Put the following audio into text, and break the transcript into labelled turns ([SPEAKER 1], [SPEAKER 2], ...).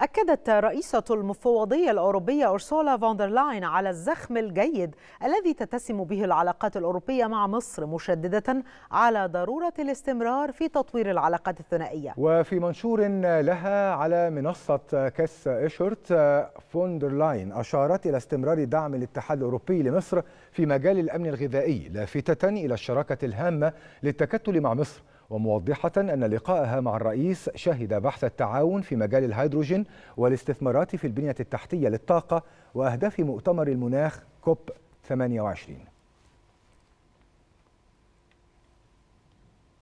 [SPEAKER 1] أكدت رئيسة المفوضية الأوروبية أرسولا فوندرلاين على الزخم الجيد الذي تتسم به العلاقات الأوروبية مع مصر مشددة على ضرورة الاستمرار في تطوير العلاقات الثنائية
[SPEAKER 2] وفي منشور لها على منصة كاس إشرت فوندرلاين أشارت إلى استمرار دعم الاتحاد الأوروبي لمصر في مجال الأمن الغذائي لافتة إلى الشراكة الهامة للتكتل مع مصر وموضحة أن لقائها مع الرئيس شهد بحث التعاون في مجال الهيدروجين والاستثمارات في البنية التحتية للطاقة وأهداف مؤتمر المناخ كوب 28